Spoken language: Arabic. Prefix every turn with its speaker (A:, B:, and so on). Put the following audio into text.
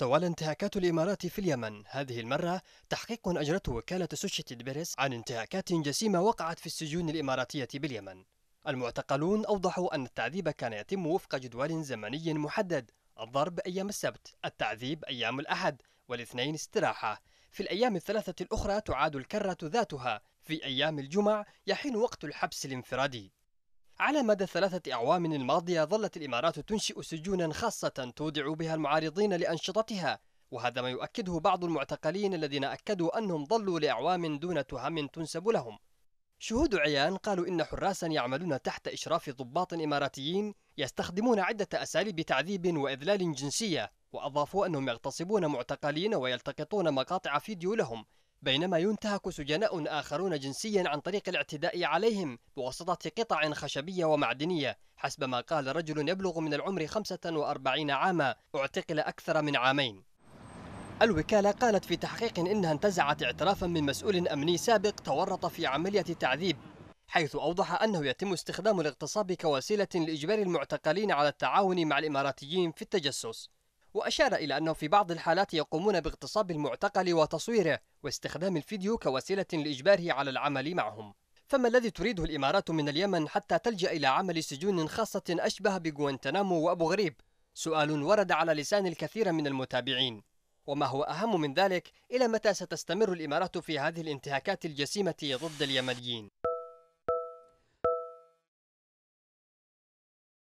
A: طوال انتهاكات الإمارات في اليمن هذه المرة تحقيق أجرته وكالة أسوشيتد بريس عن انتهاكات جسيمة وقعت في السجون الإماراتية باليمن المعتقلون أوضحوا أن التعذيب كان يتم وفق جدول زمني محدد الضرب أيام السبت التعذيب أيام الأحد والاثنين استراحة في الأيام الثلاثة الأخرى تعاد الكرة ذاتها في أيام الجمع يحين وقت الحبس الانفرادي على مدى الثلاثة أعوام الماضية ظلت الإمارات تنشئ سجونا خاصة تودع بها المعارضين لأنشطتها وهذا ما يؤكده بعض المعتقلين الذين أكدوا أنهم ظلوا لأعوام دون تهم تنسب لهم شهود عيان قالوا إن حراسا يعملون تحت إشراف ضباط إماراتيين يستخدمون عدة أساليب تعذيب وإذلال جنسية وأضافوا أنهم يغتصبون معتقلين ويلتقطون مقاطع فيديو لهم بينما ينتهك سجناء آخرون جنسيا عن طريق الاعتداء عليهم بواسطة قطع خشبية ومعدنية حسب ما قال رجل يبلغ من العمر 45 عاما اعتقل أكثر من عامين الوكالة قالت في تحقيق إنها انتزعت اعترافا من مسؤول أمني سابق تورط في عملية تعذيب حيث أوضح أنه يتم استخدام الاغتصاب كوسيلة لإجبار المعتقلين على التعاون مع الإماراتيين في التجسس وأشار إلى أنه في بعض الحالات يقومون باغتصاب المعتقل وتصويره واستخدام الفيديو كوسيلة لإجباره على العمل معهم فما الذي تريده الإمارات من اليمن حتى تلجأ إلى عمل سجون خاصة أشبه بغوانتنامو وأبو غريب؟ سؤال ورد على لسان الكثير من المتابعين وما هو أهم من ذلك إلى متى ستستمر الإمارات في هذه الانتهاكات الجسيمة ضد اليمنيين